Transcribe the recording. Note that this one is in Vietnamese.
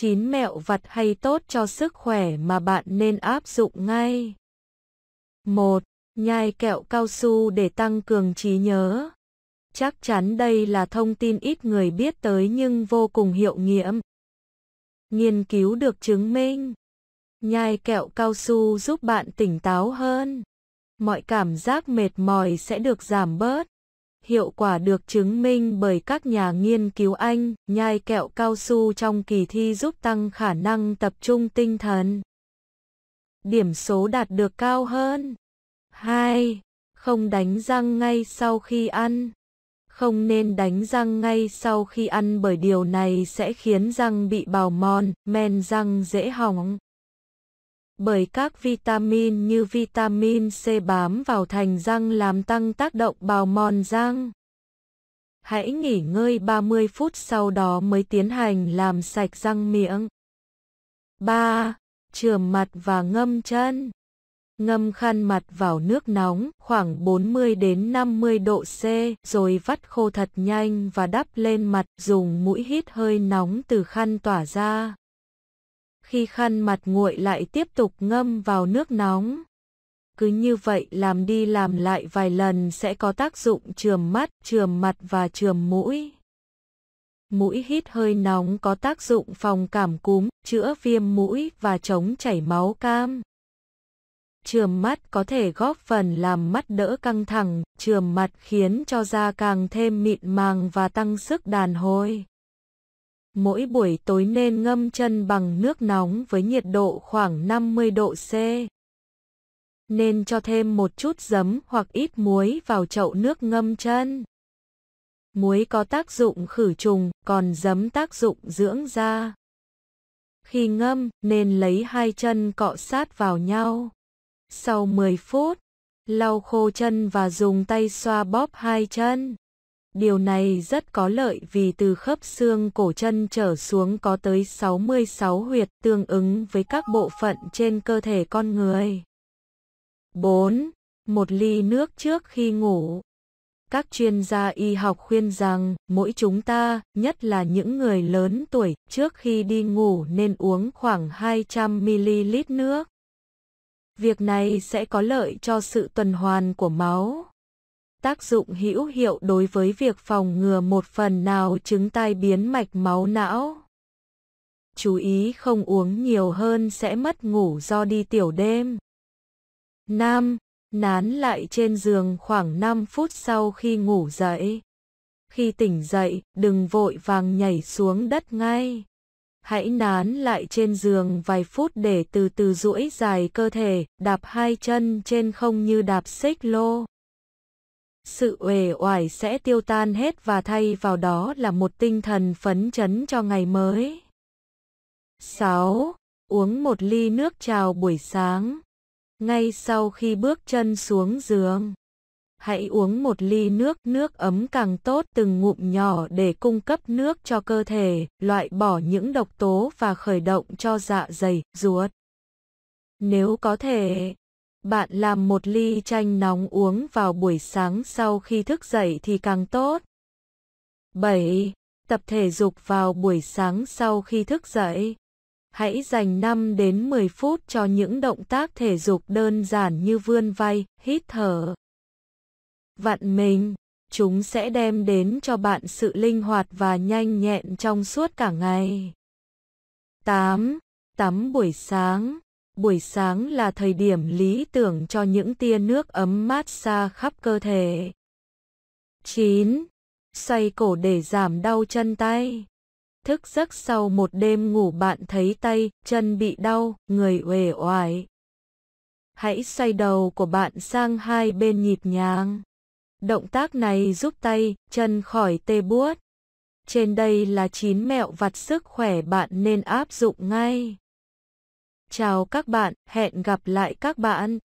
9 mẹo vặt hay tốt cho sức khỏe mà bạn nên áp dụng ngay. 1. Nhai kẹo cao su để tăng cường trí nhớ. Chắc chắn đây là thông tin ít người biết tới nhưng vô cùng hiệu nghiệm. Nghiên cứu được chứng minh, nhai kẹo cao su giúp bạn tỉnh táo hơn. Mọi cảm giác mệt mỏi sẽ được giảm bớt hiệu quả được chứng minh bởi các nhà nghiên cứu Anh, nhai kẹo cao su trong kỳ thi giúp tăng khả năng tập trung tinh thần. Điểm số đạt được cao hơn. 2. Không đánh răng ngay sau khi ăn. Không nên đánh răng ngay sau khi ăn bởi điều này sẽ khiến răng bị bào mòn, men răng dễ hỏng bởi các vitamin như vitamin C bám vào thành răng làm tăng tác động bào mòn răng. Hãy nghỉ ngơi 30 phút sau đó mới tiến hành làm sạch răng miệng. 3. Chừa mặt và ngâm chân. Ngâm khăn mặt vào nước nóng khoảng 40 đến 50 độ C rồi vắt khô thật nhanh và đắp lên mặt dùng mũi hít hơi nóng từ khăn tỏa ra khi khăn mặt nguội lại tiếp tục ngâm vào nước nóng. Cứ như vậy làm đi làm lại vài lần sẽ có tác dụng trường mắt, trường mặt và trường mũi. Mũi hít hơi nóng có tác dụng phòng cảm cúm, chữa viêm mũi và chống chảy máu cam. Trường mắt có thể góp phần làm mắt đỡ căng thẳng, trường mặt khiến cho da càng thêm mịn màng và tăng sức đàn hồi mỗi buổi tối nên ngâm chân bằng nước nóng với nhiệt độ khoảng 50 độ C. Nên cho thêm một chút giấm hoặc ít muối vào chậu nước ngâm chân. Muối có tác dụng khử trùng, còn giấm tác dụng dưỡng da. Khi ngâm, nên lấy hai chân cọ sát vào nhau. Sau 10 phút, lau khô chân và dùng tay xoa bóp hai chân. Điều này rất có lợi vì từ khớp xương cổ chân trở xuống có tới 66 huyệt tương ứng với các bộ phận trên cơ thể con người. 4. Một ly nước trước khi ngủ. Các chuyên gia y học khuyên rằng mỗi chúng ta, nhất là những người lớn tuổi, trước khi đi ngủ nên uống khoảng 200ml nước. Việc này sẽ có lợi cho sự tuần hoàn của máu tác dụng hữu hiệu đối với việc phòng ngừa một phần nào chứng tai biến mạch máu não. Chú ý không uống nhiều hơn sẽ mất ngủ do đi tiểu đêm. 5. Nán lại trên giường khoảng 5 phút sau khi ngủ dậy. Khi tỉnh dậy, đừng vội vàng nhảy xuống đất ngay. Hãy nán lại trên giường vài phút để từ từ duỗi dài cơ thể, đạp hai chân trên không như đạp xích lô sự uể oải sẽ tiêu tan hết và thay vào đó là một tinh thần phấn chấn cho ngày mới. 6. Uống một ly nước chào buổi sáng. Ngay sau khi bước chân xuống giường, hãy uống một ly nước, nước ấm càng tốt từng ngụm nhỏ để cung cấp nước cho cơ thể, loại bỏ những độc tố và khởi động cho dạ dày, ruột. Nếu có thể, bạn làm một ly chanh nóng uống vào buổi sáng sau khi thức dậy thì càng tốt. 7. Tập thể dục vào buổi sáng sau khi thức dậy. Hãy dành 5 đến 10 phút cho những động tác thể dục đơn giản như vươn vai, hít thở. Vặn mình, chúng sẽ đem đến cho bạn sự linh hoạt và nhanh nhẹn trong suốt cả ngày. 8. Tắm buổi sáng Buổi sáng là thời điểm lý tưởng cho những tia nước ấm mát xa khắp cơ thể. 9. Xoay cổ để giảm đau chân tay. Thức giấc sau một đêm ngủ bạn thấy tay, chân bị đau, người uể oải. Hãy xoay đầu của bạn sang hai bên nhịp nhàng. Động tác này giúp tay, chân khỏi tê buốt. Trên đây là 9 mẹo vặt sức khỏe bạn nên áp dụng ngay. Chào các bạn, hẹn gặp lại các bạn.